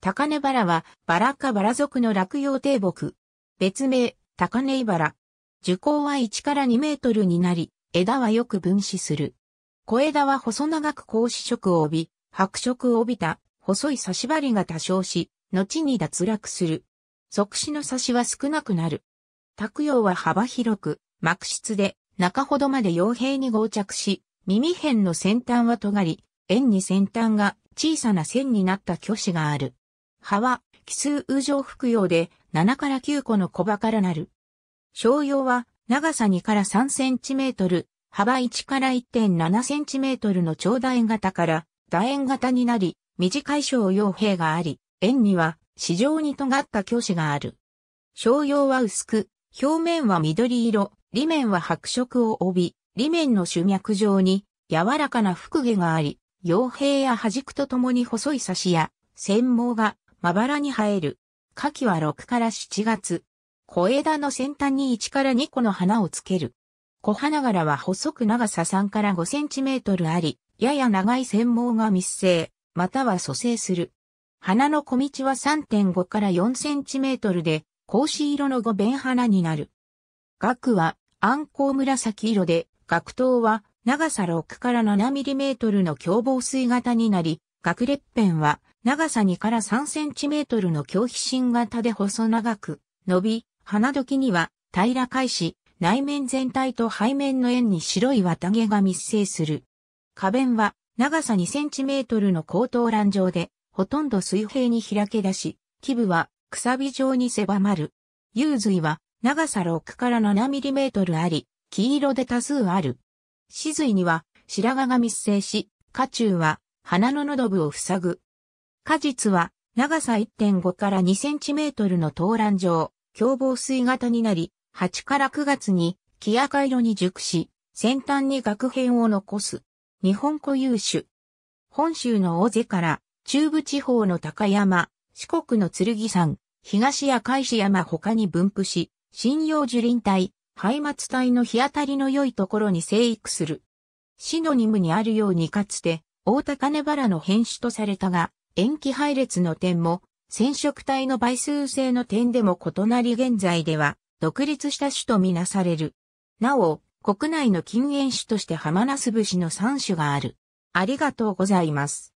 高根原は、バラ科バラ属の落葉低木。別名、高根原。樹高は1から2メートルになり、枝はよく分子する。小枝は細長く格子色を帯び、白色を帯びた、細い差し針が多少し、後に脱落する。即死の差しは少なくなる。卓葉は幅広く、膜質で、中ほどまで傭兵に合着し、耳辺の先端は尖り、円に先端が小さな線になった巨子がある。葉は奇数羽状服用で7から9個の小葉からなる。小葉は長さ2から3センチメートル、幅1から1.7センチメートルの長楕円型から楕円型になり、短い小葉兵があり、円には市場に尖った教師がある。小葉は薄く、表面は緑色、裏面は白色を帯び、裏面の主脈状に柔らかな腹毛があり、傭兵や端くとともに細い差しや、繊毛がまばらに生える。夏季は6から7月。小枝の先端に1から2個の花をつける。小花柄は細く長さ3から5センチメートルあり、やや長い繊毛が密生、または蘇生する。花の小道は3.5から4センチメートルで、格子色の五弁花になる。額は、暗光紫色で、額頭は長さ6から7ミリメートルの凶暴水型になり、額裂片は長さ2から3センチメートルの狂皮心型で細長く、伸び、花時には平ら返し、内面全体と背面の円に白い綿毛が密生する。花弁は長さ2センチメートルの高等欄状で、ほとんど水平に開け出し、基部はくさび状に狭まる。幽髄は長さ6から7ミリメートルあり、黄色で多数ある。死髄には白髪が密生し、下中は鼻の喉部を塞ぐ果実は長さ1.5から2センチメートルの投卵状、凶暴水型になり、8から9月に木赤色に熟し、先端に学片を残す。日本固有種。本州の大瀬から中部地方の高山、四国の剣山、東や海市山他に分布し、針葉樹林帯、廃末帯の日当たりの良いところに生育する。シノニムにあるようにかつて、大高根原の変種とされたが、塩基配列の点も、染色体の倍数性の点でも異なり現在では、独立した種とみなされる。なお、国内の禁煙種としてハマナス節の3種がある。ありがとうございます。